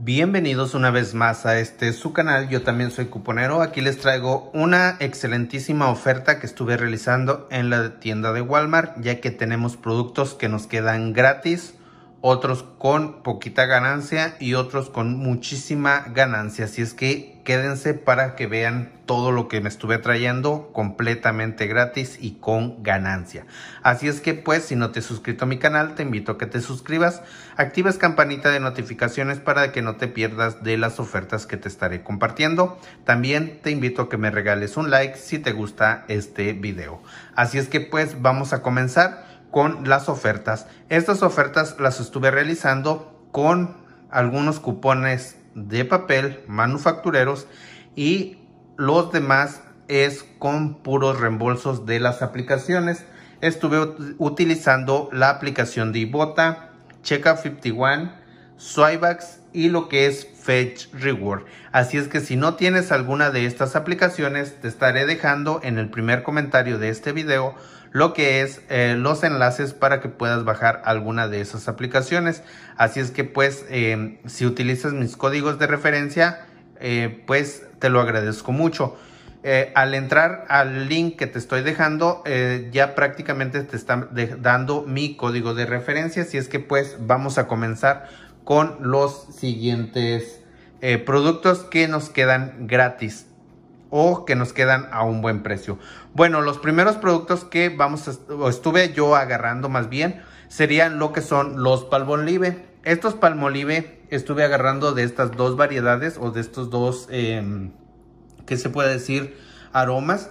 Bienvenidos una vez más a este su canal, yo también soy cuponero, aquí les traigo una excelentísima oferta que estuve realizando en la tienda de Walmart ya que tenemos productos que nos quedan gratis otros con poquita ganancia y otros con muchísima ganancia. Así es que quédense para que vean todo lo que me estuve trayendo completamente gratis y con ganancia. Así es que pues si no te has suscrito a mi canal te invito a que te suscribas, actives campanita de notificaciones para que no te pierdas de las ofertas que te estaré compartiendo. También te invito a que me regales un like si te gusta este video. Así es que pues vamos a comenzar con las ofertas. Estas ofertas las estuve realizando con algunos cupones de papel manufactureros y los demás es con puros reembolsos de las aplicaciones. Estuve utilizando la aplicación de Ibota, Checa 51, Swivax y lo que es Fetch Reward. Así es que si no tienes alguna de estas aplicaciones, te estaré dejando en el primer comentario de este video lo que es eh, los enlaces para que puedas bajar alguna de esas aplicaciones. Así es que pues em, si utilizas mis códigos de referencia, eh, pues te lo agradezco mucho. Eh, al entrar al link que te estoy dejando, ya prácticamente te están dando mi código de referencia. Así es que pues vamos a comenzar con los siguientes productos que nos quedan gratis o que nos quedan a un buen precio. Bueno, los primeros productos que vamos estuve yo agarrando más bien serían lo que son los palmolive. Estos palmolive estuve agarrando de estas dos variedades o de estos dos, em, que se puede decir, aromas.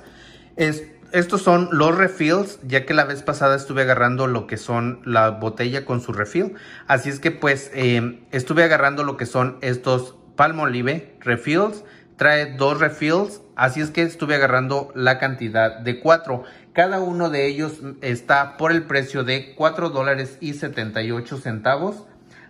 Es, estos son los refills, ya que la vez pasada estuve agarrando lo que son la botella con su refill. Así es que pues em, estuve agarrando lo que son estos palmolive refills trae dos refills, así es que estuve agarrando la cantidad de cuatro. Cada uno de ellos está por el precio de $4.78. dólares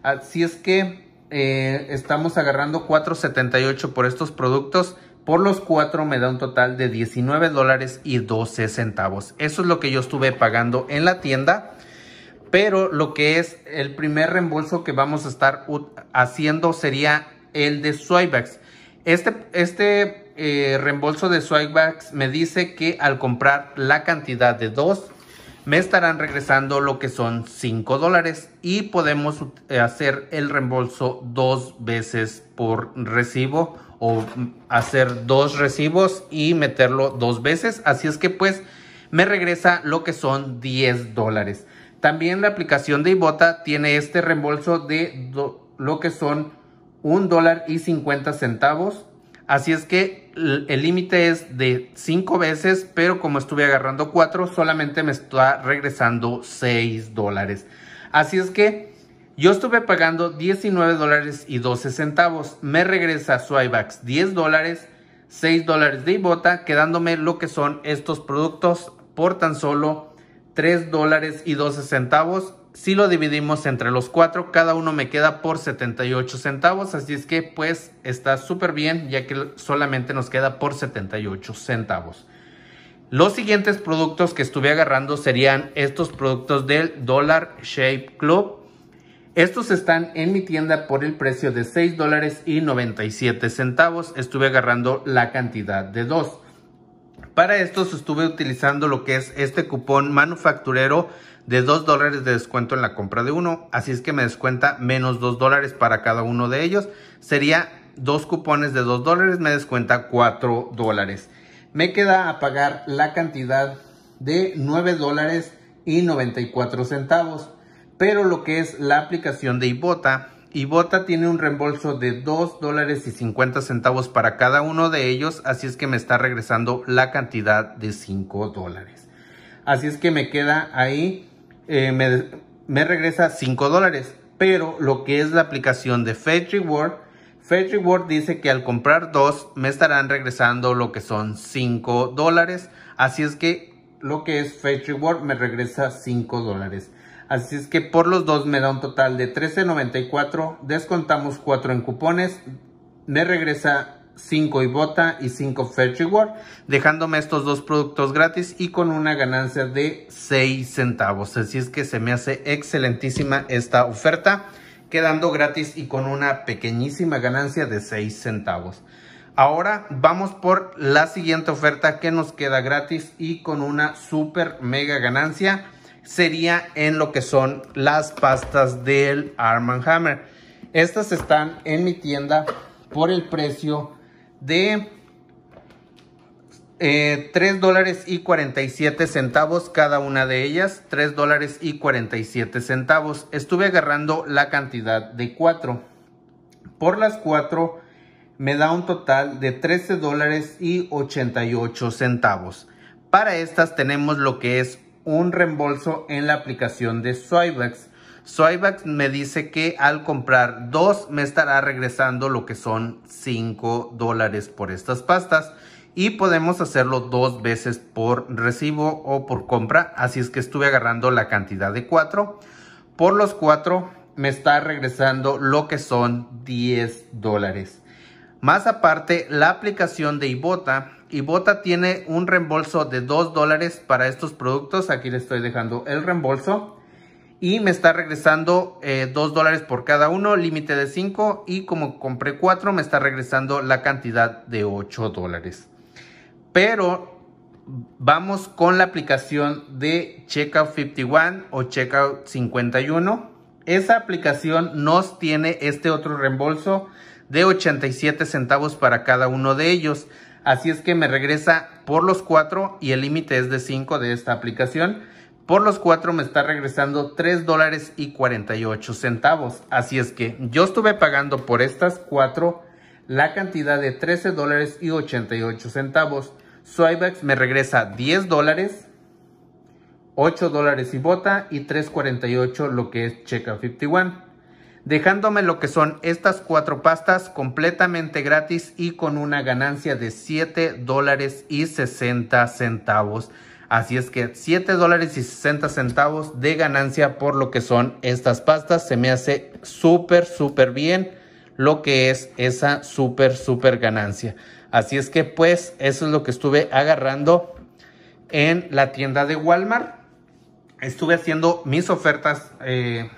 Así es que eh, estamos agarrando 4.78 por estos productos. Por los cuatro me da un total de $19.12. dólares Eso es lo que yo estuve pagando en la tienda. Pero lo que es el primer reembolso que vamos a estar haciendo sería el de Soybax. Este, este eh, reembolso de Swagbacks me dice que al comprar la cantidad de dos, me estarán regresando lo que son 5 dólares y podemos eh, hacer el reembolso dos veces por recibo o hacer dos recibos y meterlo dos veces. Así es que pues me regresa lo que son 10 dólares. También la aplicación de Ibota tiene este reembolso de lo que son 1 dólar y 50 centavos. Así es que el límite es de 5 veces, pero como estuve agarrando 4, solamente me está regresando 6 dólares. Así es que yo estuve pagando 19 dólares y 12 centavos. Me regresa Swivax 10 dólares, 6 dólares de Ibota, quedándome lo que son estos productos por tan solo 3 dólares y 12 centavos si lo dividimos entre los cuatro, cada uno me queda por 78 centavos. Así es que pues está súper bien, ya que solamente nos queda por 78 centavos. Los siguientes productos que estuve agarrando serían estos productos del Dollar Shape Club. Estos están en mi tienda por el precio de 6 dólares y 97 centavos. Estuve agarrando la cantidad de dos. Para estos estuve utilizando lo que es este cupón manufacturero de 2 dólares de descuento en la compra de uno. Así es que me descuenta menos 2 dólares para cada uno de ellos. Sería dos cupones de 2 dólares, me descuenta 4 dólares. Me queda a pagar la cantidad de 9 dólares y 94 centavos. Pero lo que es la aplicación de Ibota, Ibota tiene un reembolso de 2 dólares y 50 centavos para cada uno de ellos, así es que me está regresando la cantidad de 5 dólares. Así es que me queda ahí eh, me, regresa 5 dólares. Pero lo que es la aplicación de Fetch Reward, Fetch Reward dice que al comprar dos me estarán regresando lo que son 5 dólares. Así es que lo que es Fetch Reward me regresa 5 dólares. Así es que por los dos me da un total de 13.94. Descontamos 4 en cupones. Me regresa 5 Ibota y 5 Fetch Reward, dejándome estos dos productos gratis y con una ganancia de 6 centavos. Así es que se me hace excelentísima esta oferta, quedando gratis y con una pequeñísima ganancia de 6 centavos. Ahora vamos por la siguiente oferta que nos queda gratis y con una super mega ganancia sería en lo que son las pastas del Arm Hammer. Estas están en mi tienda por el precio de eh, 3 dólares y 47 centavos cada una de ellas, 3 dólares y 47 centavos. Estuve agarrando la cantidad de 4. Por las 4 me da un total de 13 dólares y 88 centavos. Para estas tenemos lo que es un reembolso en la aplicación de Soybex. Soyback me dice que al comprar dos me estará regresando lo que son 5 dólares por estas pastas y podemos hacerlo dos veces por recibo o por compra. Así es que estuve agarrando la cantidad de 4. Por los cuatro me está regresando lo que son 10 dólares. Más aparte, la aplicación de Ibota. Ibota tiene un reembolso de 2 dólares para estos productos. Aquí le estoy dejando el reembolso. Y me está regresando 2 eh, dólares por cada uno, límite de 5. Y como compré 4, me está regresando la cantidad de 8 dólares. Pero vamos con la aplicación de Checkout 51 o Checkout 51. Esa aplicación nos tiene este otro reembolso de 87 centavos para cada uno de ellos. Así es que me regresa por los 4 y el límite es de 5 de esta aplicación por los cuatro me está regresando tres dólares y ocho centavos. Así es que yo estuve pagando por estas cuatro la cantidad de trece dólares y 88 centavos. me regresa 10 dólares, 8 dólares y bota y 3.48 lo que es Checa 51. Dejándome lo que son estas cuatro pastas completamente gratis y con una ganancia de siete dólares y sesenta centavos. Así es que $7.60 dólares y centavos de ganancia por lo que son estas pastas. Se me hace súper, súper bien lo que es esa súper, súper ganancia. Así es que pues eso es lo que estuve agarrando en la tienda de Walmart. Estuve haciendo mis ofertas eh,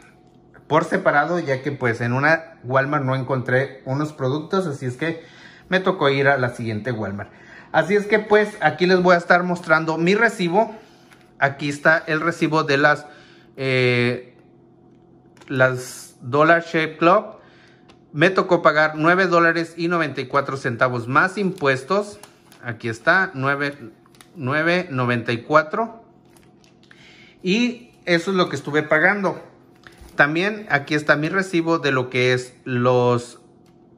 por separado ya que pues en una Walmart no encontré unos productos. Así es que me tocó ir a la siguiente Walmart. Así es que pues aquí les voy a estar mostrando mi recibo. Aquí está el recibo de las, eh, las Dollar Shape Club. Me tocó pagar 9 dólares y 94 centavos más impuestos. Aquí está, 9.94. Y eso es lo que estuve pagando. También aquí está mi recibo de lo que es los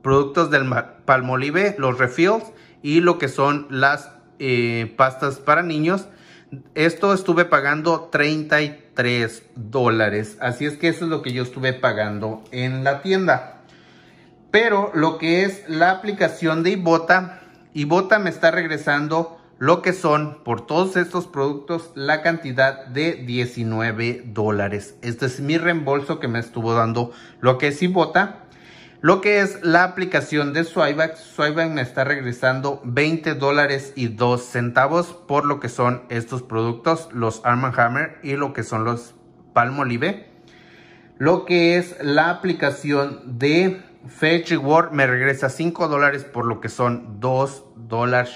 productos del Palmolive, los refills y lo que son las eh, pastas para niños. Esto estuve pagando 33 dólares. Así es que eso es lo que yo estuve pagando en la tienda. Pero lo que es la aplicación de Ibota, Ibota me está regresando lo que son por todos estos productos la cantidad de 19 dólares. Este es mi reembolso que me estuvo dando lo que es Ibota. Lo que es la aplicación de Swipeback, Swipeback me está regresando 20 dólares y 2 centavos por lo que son estos productos, los Arm Hammer y lo que son los Palmolive. Lo que es la aplicación de Fetch Reward me regresa 5 dólares por lo que son 2 dólares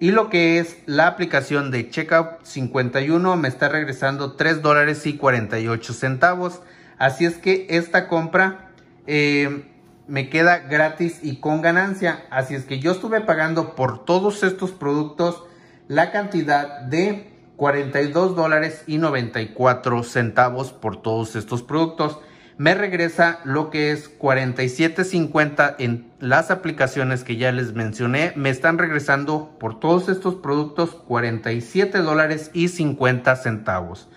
Y lo que es la aplicación de Checkout 51 me está regresando 3 dólares y 48 centavos. Así es que esta compra eh, me queda gratis y con ganancia. Así es que yo estuve pagando por todos estos productos la cantidad de $42.94 dólares y centavos por todos estos productos. Me regresa lo que es 47.50 en las aplicaciones que ya les mencioné. Me están regresando por todos estos productos $47.50 dólares y centavos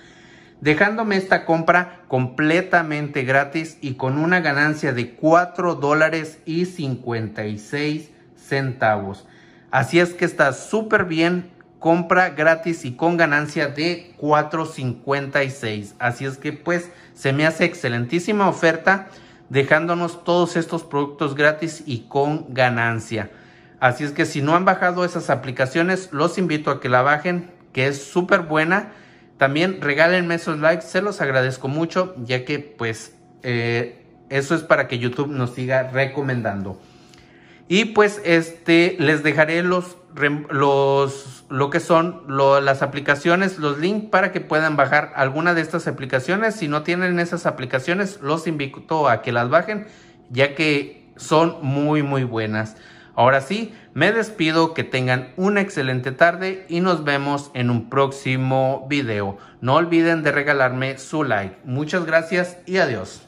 dejándome esta compra completamente gratis y con una ganancia de 4 dólares y 56 centavos. Así es que está súper bien, compra gratis y con ganancia de 4.56. Así es que pues se me hace excelentísima oferta dejándonos todos estos productos gratis y con ganancia. Así es que si no han bajado esas aplicaciones, los invito a que la bajen, que es súper buena también regálenme esos likes, se los agradezco mucho, ya que pues eh, eso es para que YouTube nos siga recomendando. Y pues este, les dejaré los, los lo que son las aplicaciones, los links para que puedan bajar alguna de estas aplicaciones. Si no tienen esas aplicaciones, los invito a que las bajen, ya que son muy, muy buenas. Ahora sí, me despido, que tengan una excelente tarde y nos vemos en un próximo video. No olviden de regalarme su like. Muchas gracias y adiós.